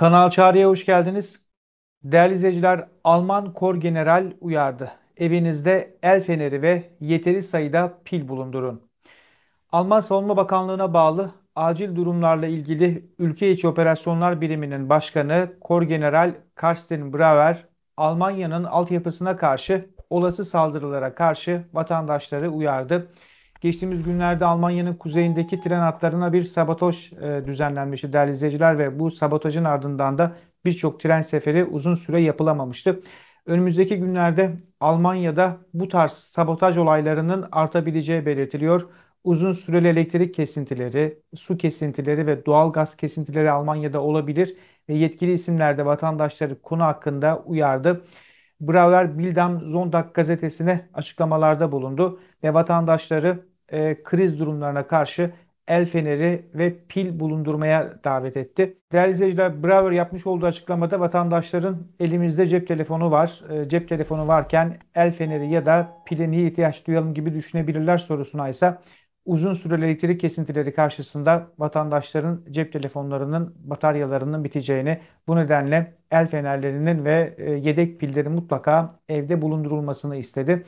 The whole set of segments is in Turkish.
Kanal Çağrı'ya hoş geldiniz. Değerli izleyiciler, Alman Kor General uyardı. Evinizde el feneri ve yeteri sayıda pil bulundurun. Alman Savunma Bakanlığı'na bağlı acil durumlarla ilgili Ülke İçi Operasyonlar Biriminin Başkanı Kor General Karsten Brauer, Almanya'nın altyapısına karşı olası saldırılara karşı vatandaşları uyardı. Geçtiğimiz günlerde Almanya'nın kuzeyindeki tren hatlarına bir sabotaj e, düzenlenmişti değerli izleyiciler ve bu sabotajın ardından da birçok tren seferi uzun süre yapılamamıştı. Önümüzdeki günlerde Almanya'da bu tarz sabotaj olaylarının artabileceği belirtiliyor. Uzun süreli elektrik kesintileri, su kesintileri ve doğal gaz kesintileri Almanya'da olabilir ve yetkili isimler de vatandaşları konu hakkında uyardı. Brauer Bildam Sonntag gazetesine açıklamalarda bulundu ve vatandaşları e, kriz durumlarına karşı el feneri ve pil bulundurmaya davet etti. Değerli izleyiciler, Brower yapmış olduğu açıklamada vatandaşların elimizde cep telefonu var. E, cep telefonu varken el feneri ya da pile niye ihtiyaç duyalım gibi düşünebilirler sorusuna ise uzun süreli elektrik kesintileri karşısında vatandaşların cep telefonlarının bataryalarının biteceğini, bu nedenle el fenerlerinin ve e, yedek pillerin mutlaka evde bulundurulmasını istedi.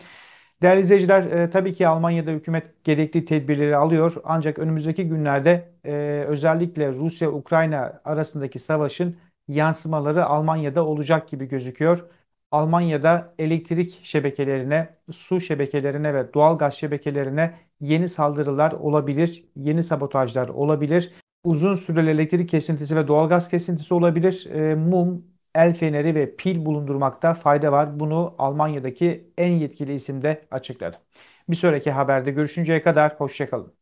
Değerli izleyiciler, e, tabii ki Almanya'da hükümet gerekli tedbirleri alıyor. Ancak önümüzdeki günlerde e, özellikle Rusya-Ukrayna arasındaki savaşın yansımaları Almanya'da olacak gibi gözüküyor. Almanya'da elektrik şebekelerine, su şebekelerine ve doğal gaz şebekelerine yeni saldırılar olabilir, yeni sabotajlar olabilir. Uzun süreli elektrik kesintisi ve doğal gaz kesintisi olabilir. E, mum, el feneri ve pil bulundurmakta fayda var. Bunu Almanya'daki en yetkili isim de açıkladı. Bir sonraki haberde görüşünceye kadar hoşçakalın.